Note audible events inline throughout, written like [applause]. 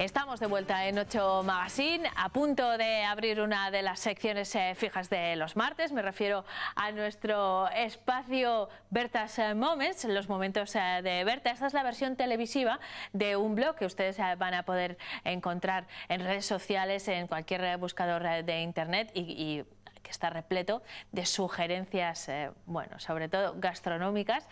Estamos de vuelta en ocho Magazine, a punto de abrir una de las secciones eh, fijas de los martes. Me refiero a nuestro espacio Bertas eh, Moments, los momentos eh, de Berta. Esta es la versión televisiva de un blog que ustedes van a poder encontrar en redes sociales, en cualquier buscador de internet y, que está repleto de sugerencias, bueno, sobre todo gastronómicas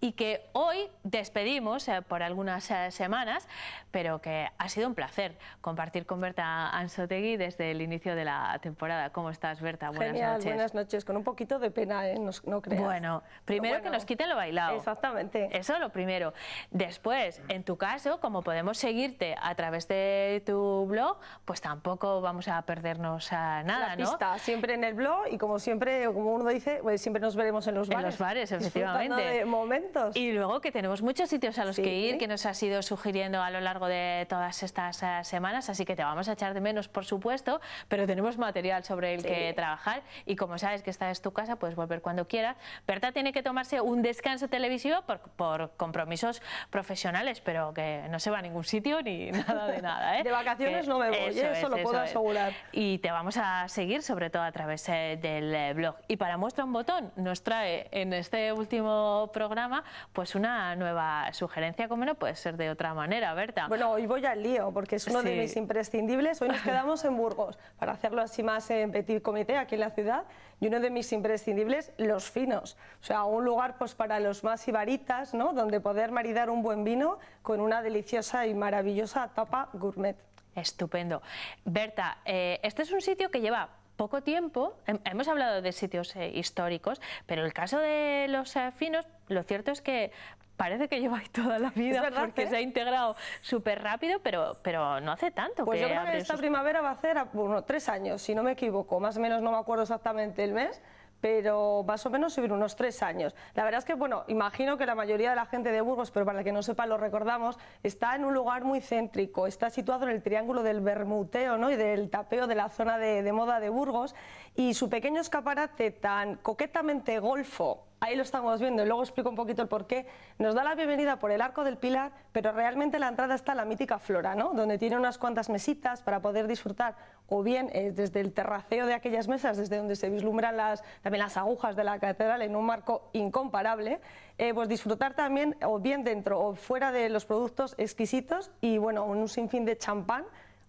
y que hoy despedimos eh, por algunas eh, semanas, pero que ha sido un placer compartir con Berta Ansotegui desde el inicio de la temporada. ¿Cómo estás, Berta? Buenas Genial, noches. buenas noches. Con un poquito de pena, ¿eh? no, no Bueno, primero que nos quiten lo bailado. Exactamente. Eso lo primero. Después, en tu caso, como podemos seguirte a través de tu blog, pues tampoco vamos a perdernos a eh, nada, la pista, siempre en el blog y como siempre, como uno dice, pues siempre nos veremos en los bares. En los bares, efectivamente. De momento y luego que tenemos muchos sitios a los que ir que nos has ido sugiriendo a lo largo de todas estas eh, semanas, así que te vamos a echar de menos, por supuesto, pero tenemos material sobre el que trabajar y como sabes que esta es tu casa, puedes volver cuando quieras. Berta tiene que tomarse un descanso televisivo por, compromisos profesionales, pero que no se va a ningún sitio ni [laughs] nada de nada. ¿eh? De vacaciones no me voy, eso, ¿eh? lo puedo asegurar. Y te vamos a seguir sobre todo a través del blog. Y para muestra un botón, nos trae en este último programa pues una nueva sugerencia, como no puede ser de otra manera, Berta. Bueno, hoy voy al lío porque es uno de mis imprescindibles. Hoy nos quedamos en Burgos para hacerlo así más en petit comité aquí en la ciudad y uno de mis imprescindibles, los finos. O sea, un lugar pues para los más ibaritas, ¿no? Donde poder maridar un buen vino con una deliciosa y maravillosa tapa gourmet. Estupendo. Berta, eh, este es un sitio que lleva poco tiempo, hemos hablado de sitios eh, históricos, pero el caso de los eh, finos, lo cierto es que parece que lleváis toda la [laughs] vida porque ¿eh? se ha integrado súper rápido, pero, pero no hace tanto. Pues yo creo que esta primavera va a ser tres años, si no me equivoco, más o menos no me acuerdo exactamente el mes, pero más o menos subir unos tres años. La verdad es que, bueno, imagino que la mayoría de la gente de Burgos, pero para el que no sepa, lo recordamos, está en un lugar muy céntrico, está situado en el triángulo del Bermuteo ¿no? y del tapeo de la zona de, moda de Burgos, y su pequeño escaparate tan coquetamente golfo ahí lo estamos viendo y luego explico un poquito el porqué, nos da la bienvenida por el Arco del Pilar, pero realmente la entrada está la mítica Flora, ¿no? donde tiene unas cuantas mesitas para poder disfrutar o bien eh, desde el terraceo de aquellas mesas, desde donde se vislumbran las, también las agujas de la catedral en un marco incomparable, eh, pues disfrutar también o bien dentro o fuera de los productos exquisitos y bueno, un sinfín de champán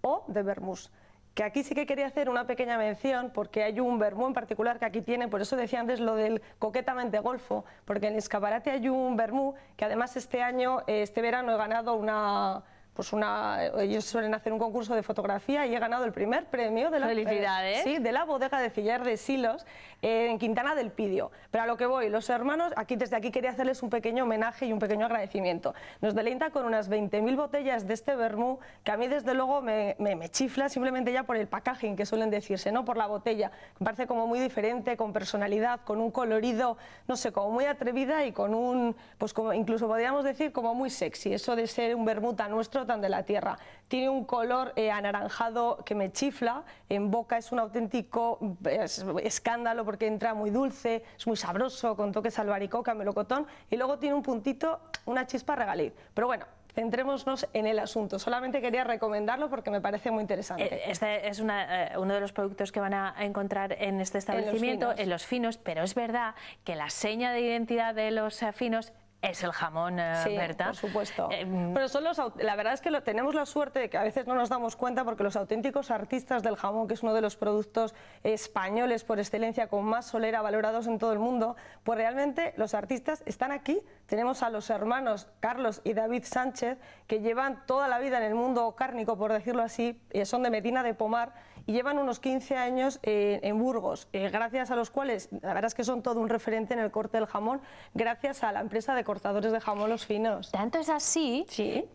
o de vermouth que aquí sí que quería hacer una pequeña mención porque hay un vermú en particular que aquí tiene, por eso decía antes lo del coquetamente golfo, porque en el escaparate hay un vermú que además este año, eh, este verano he ganado una, pues una, ellos suelen hacer un concurso de fotografía y he ganado el primer premio de la, felicidades eh, de la bodega de Cillar de Silos eh, en Quintana del Pidio. Pero a lo que voy, los hermanos, aquí desde aquí quería hacerles un pequeño homenaje y un pequeño agradecimiento. Nos deleita con unas 20.000 botellas de este vermú que a mí desde luego me, me, chifla simplemente ya por el packaging que suelen decirse, no por la botella. Me parece como muy diferente, con personalidad, con un colorido, no sé, como muy atrevida y con un, pues como incluso podríamos decir como muy sexy. Eso de ser un vermú tan nuestro tan de la tierra. Tiene un color eh, anaranjado que me chifla, en boca es un auténtico escándalo porque entra muy dulce, es muy sabroso, con toques albaricoca, melocotón, y luego tiene un puntito, una chispa regaliz. Pero bueno, centrémonos en el asunto. Solamente quería recomendarlo porque me parece muy interesante. Eh, este es eh, uno de los productos que van a encontrar en este establecimiento, en los, finos, en los finos pero es verdad que la seña de identidad de los finos es el jamón, eh, sí, por supuesto. Eh, mm. Pero son los, la verdad es que lo, tenemos la suerte de que a veces no nos damos cuenta porque los auténticos artistas del jamón, que es uno de los productos españoles por excelencia con más solera valorados en todo el mundo, pues realmente los artistas están aquí. Tenemos a los hermanos Carlos y David Sánchez, que llevan toda la vida en el mundo cárnico, por decirlo así, son de Medina de Pomar, y llevan unos 15 años eh, en Burgos, eh, gracias a los cuales, la verdad es que son todo un referente en el corte del jamón, gracias a la empresa de cortadores de jamón Los Finos. Tanto es así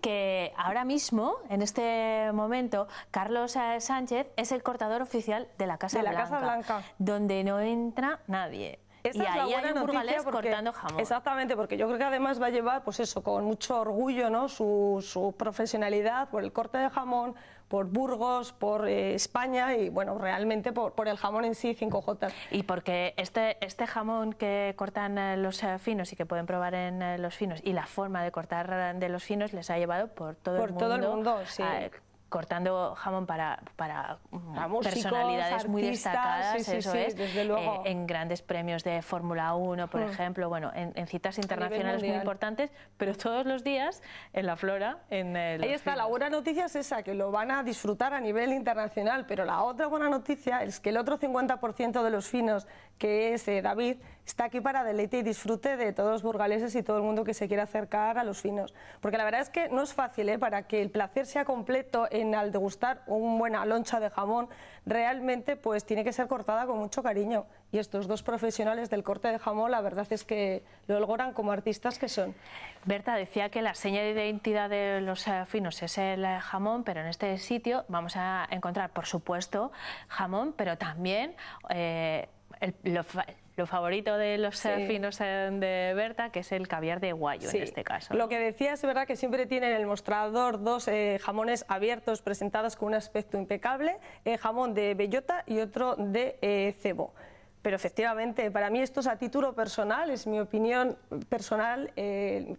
que ahora mismo, en este momento, Carlos eh, Sánchez es el cortador oficial de la Casa Blanca. donde no entra nadie y ahí la hay cortando jamón. Exactamente, porque yo creo que además va a llevar, pues eso, con mucho orgullo, ¿no? Su, profesionalidad por el corte de jamón, por Burgos, por eh, España y, bueno, realmente por, el jamón en sí, 5J. Y porque este, este jamón que cortan eh, los eh, finos y que pueden probar en los finos y la forma de cortar de los finos les ha llevado por todo el mundo. Por todo el mundo, sí cortando jamón para, para personalidades muy destacadas, eso es, desde luego. Eh, en grandes premios de Fórmula 1, por ah. ejemplo, bueno, en, citas internacionales muy importantes, pero todos los días en la flora, en Ahí está, la buena noticia es esa, que lo van a disfrutar a nivel internacional, pero la otra buena noticia es que el otro 50% de los finos que es eh, David, está aquí para deleite y disfrute de todos los burgaleses y todo el mundo que se quiera acercar a los finos. Porque la verdad es que no es fácil, ¿eh? para que el placer sea completo en al degustar una buena loncha de jamón, realmente pues tiene que ser cortada con mucho cariño. Y estos dos profesionales del corte de jamón, la verdad es que lo logran como artistas que son. Berta decía que la seña de identidad de los eh, finos es el eh, jamón, pero en este sitio vamos a encontrar, por supuesto, jamón, pero también lo, favorito de los sí. finos de Berta, que es el caviar de guayú en este caso. Lo que decía es verdad que siempre tienen en el mostrador dos eh, jamones abiertos presentados con un aspecto impecable, el eh, jamón de bellota y otro de eh, cebo. Pero efectivamente, para mí esto es a título personal, es mi opinión personal,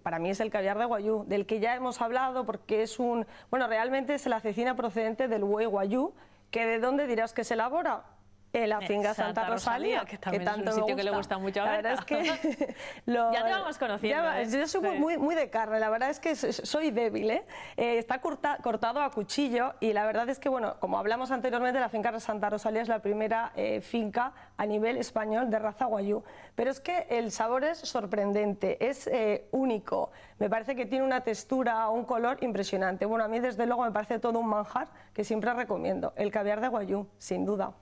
para mí es el caviar de guayú, del que ya hemos hablado porque es un, bueno, realmente es la cecina procedente del buey guayú, que de dónde dirás que se elabora, la eh, finca Santa, Rosalía, que también es un sitio que le gusta mucho a La verdad es que [laughs] [laughs] ya te vamos conociendo. ¿eh? Yo soy muy, muy de carne, la verdad es que soy débil, ¿eh? está cortado a cuchillo y la verdad es que, bueno, como hablamos anteriormente, la finca Santa Rosalía es la primera finca a nivel español de raza guayú, pero es que el sabor es sorprendente, es único, me parece que tiene una textura, un color impresionante. Bueno, a mí desde luego me parece todo un manjar que siempre recomiendo, el caviar de guayú, sin duda.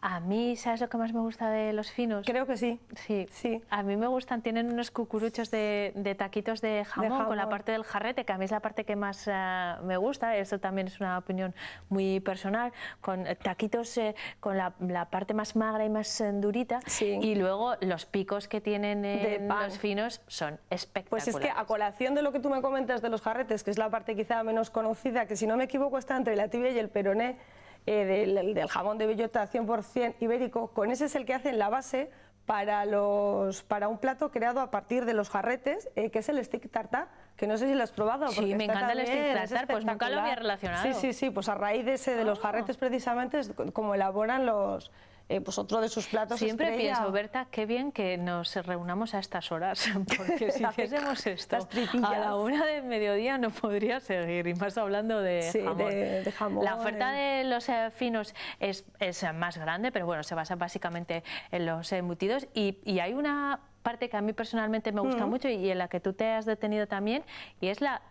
A mí, ¿sabes lo que más me gusta de los finos? Creo que sí. Sí, sí. A mí me gustan, tienen unos cucuruchos de, taquitos de jamón, con la parte del jarrete, que a mí es la parte que más ah, me gusta, eso también es una opinión muy personal, con eh, taquitos eh, con la, parte más magra y más eh, durita, y luego los picos que tienen los finos son espectaculares. Pues es que a colación de lo que tú me comentas de los jarretes, que es la parte quizá menos conocida, que si no me equivoco está entre la tibia y el peroné, eh, del, jamón de bellota 100% ibérico, con ese es el que hacen la base para, los, para un plato creado a partir de los jarretes, eh, que es el stick tartar que no sé si lo has probado. Porque sí, me encanta el bien, pues nunca lo había relacionado. Sí, sí, sí, pues a raíz de ese, de los ah. jarretes precisamente, es como elaboran los... Eh, pues otro de sus platos Siempre pienso, Berta, qué bien que nos reunamos a estas horas, [laughs] porque si [laughs] hiciésemos [laughs] esto a la una de mediodía no podría seguir, y más hablando de, sí, jamón. La oferta eh. de los eh, finos es, más grande, pero bueno, se basa básicamente en los embutidos, y hay una parte que a mí personalmente me gusta mucho y en la que tú te has detenido también, y es la,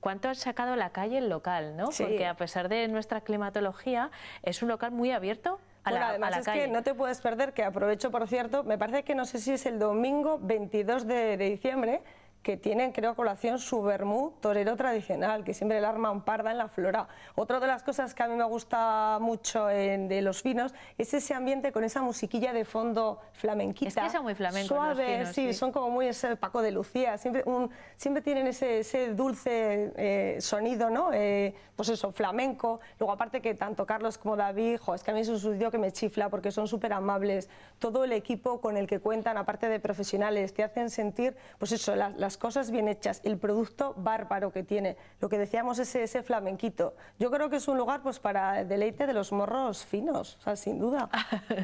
cuánto has sacado la calle el local, ¿no? Porque a pesar de nuestra climatología, es un local muy abierto a la, además es calle. que no te puedes perder, que aprovecho por cierto, me parece que no sé si es el domingo 22 de diciembre, que tienen, creo, colación su vermú torero tradicional, que siempre el un parda en la flora. Otra de las cosas que a mí me gusta mucho de los vinos es ese ambiente con esa musiquilla de fondo flamenquita. Es que son muy flamencos Suave, los sí, son como muy ese Paco de Lucía, siempre, un, siempre tienen ese, ese dulce eh, sonido, ¿no? Eh, pues eso, flamenco. Luego, aparte que tanto Carlos como David, jo, es que a mí es un suyo que me chifla porque son súper amables. Todo el equipo con el que cuentan, aparte de profesionales, te hacen sentir, pues eso, las cosas bien hechas, el producto bárbaro que tiene, lo que decíamos ese, ese flamenquito. Yo creo que es un lugar pues para el deleite de los morros finos, sin duda.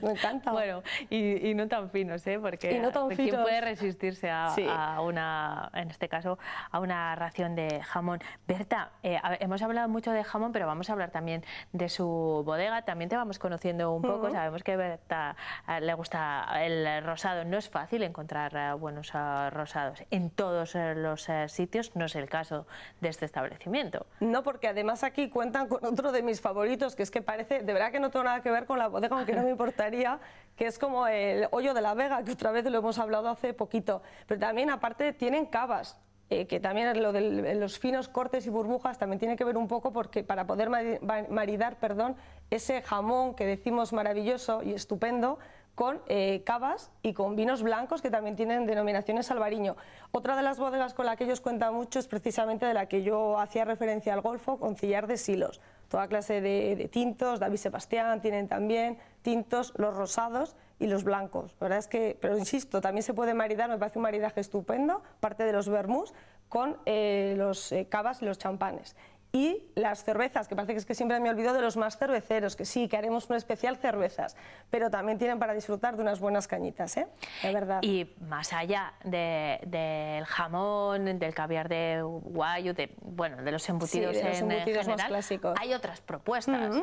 Me encanta. [laughs] bueno, y, no tan finos, ¿eh? Porque ¿quién puede resistirse a, una, en este caso, a una ración de jamón? Berta, eh, hemos hablado mucho de jamón, pero vamos a hablar también de su bodega, también te vamos conociendo un poco, sabemos que Berta eh, le gusta el rosado, no es fácil encontrar eh, buenos rosados en todo eh, los eh, sitios, no es el caso de este establecimiento. No, porque además aquí cuentan con otro de mis favoritos, que es que parece, de verdad que no tengo nada que ver con la bodega, aunque no me importaría, que es como el hoyo de la vega, que otra vez lo hemos hablado hace poquito. Pero también, aparte, tienen cavas. Eh, que también lo de los finos cortes y burbujas también tiene que ver un poco porque para poder maridar perdón, ese jamón que decimos maravilloso y estupendo con eh, cavas y con vinos blancos que también tienen denominaciones albariño. Otra de las bodegas con la que ellos cuentan mucho es precisamente de la que yo hacía referencia al Golfo, con Cillar de Silos. Toda clase de, tintos, David Sebastián tienen también tintos, los rosados y los blancos. La verdad es que, pero insisto, también se puede maridar, me parece un maridaje estupendo, parte de los vermús con eh, los eh, cavas y los champanes y las cervezas, que parece que es que siempre me olvido de los más cerveceros, que sí, que haremos un especial cervezas, pero también tienen para disfrutar de unas buenas cañitas, ¿eh? De verdad. Y más allá del jamón, del caviar de Guayo, de, bueno, de los embutidos, sí, de los embutidos más clásicos. hay otras propuestas.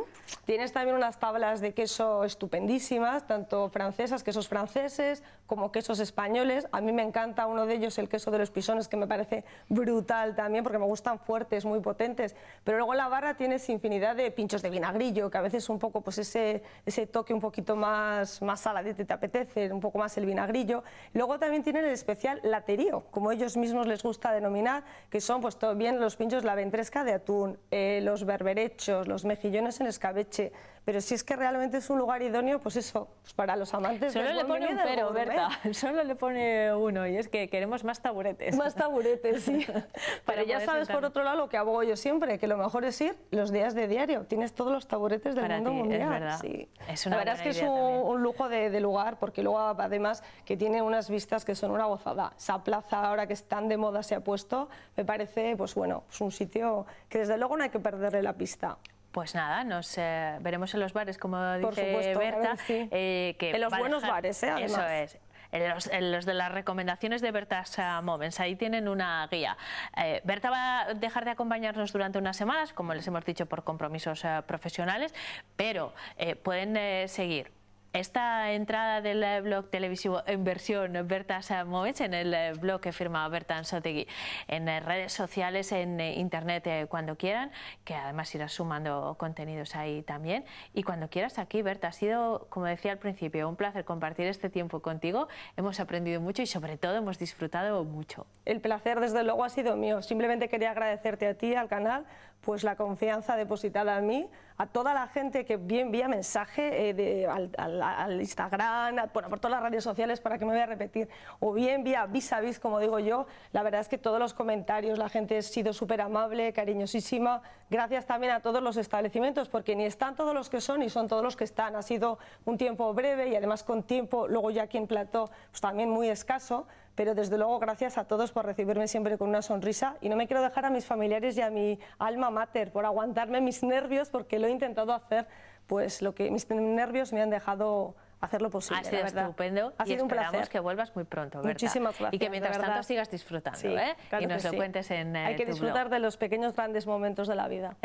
Tienes también unas tablas de queso estupendísimas, tanto francesas, quesos franceses, como quesos españoles. A mí me encanta uno de ellos, el queso de los pisones, que me parece brutal también, porque me gustan fuertes, muy potentes pero luego en la barra tienes infinidad de pinchos de vinagrillo, que a veces un poco pues ese, ese toque un poquito más, más te apetece, un poco más el vinagrillo. Luego también tienen el especial laterío, como ellos mismos les gusta denominar, que son pues bien los pinchos la ventresca de atún, eh, los berberechos, los mejillones en escabeche, pero si es que realmente es un lugar idóneo, pues eso, pues, para los amantes. Solo le pone un pero, Berta, [laughs] solo le pone uno, y es que queremos más taburetes. Más taburetes, sí. [laughs] pero ya sabes, por otro lado, lo que abogo yo siempre, que lo mejor es ir los días de diario. Tienes todos los taburetes del mundo mundial. Es verdad. Es una La verdad es que es un, lujo de, lugar, porque luego además que tiene unas vistas que son una gozada. Esa plaza ahora que es tan de moda se ha puesto, me parece, pues bueno, es un sitio que desde luego no hay que perderle la pista. Pues nada, nos eh, veremos en los bares, como dice Berta. Eh, en los buenos bares, eh, además. Eso es en los, de las recomendaciones de Bertas Moments. Ahí tienen una guía. Eh, Berta va a dejar de acompañarnos durante unas semanas, como les hemos dicho, por compromisos eh, profesionales, pero eh, pueden eh, seguir esta entrada del eh, blog televisivo en versión Berta Samovich en el eh, blog que firma Berta Anzotegui en eh, redes sociales, en internet cuando quieran, que además irá sumando contenidos ahí también. Y cuando quieras aquí, Berta, ha sido, como decía al principio, un placer compartir este tiempo contigo. Hemos aprendido mucho y sobre todo hemos disfrutado mucho. El placer desde luego ha sido mío. Simplemente quería agradecerte a ti, al canal, pues la confianza depositada en mí, a toda la gente que bien vía mensaje de, al al, Instagram, bueno, por todas las redes sociales para que me voy a repetir, o bien vía vis a vis, como digo yo. La verdad es que todos los comentarios, la gente ha sido súper amable, cariñosísima. Gracias también a todos los establecimientos, porque ni están todos los que son, ni son todos los que están. Ha sido un tiempo breve y además con tiempo, luego ya aquí en Plató, pues también muy escaso, pero desde luego gracias a todos por recibirme siempre con una sonrisa y no me quiero dejar a mis familiares y a mi alma mater por aguantarme mis nervios porque lo he intentado hacer pues lo que mis nervios me han dejado hacer lo posible. Ha sido estupendo ha sido y esperamos que vuelvas muy pronto, ¿verdad? Muchísimas gracias. Y que mientras tanto sigas disfrutando, ¿eh? y nos lo cuentes en eh, Hay que disfrutar de los pequeños grandes momentos de la vida.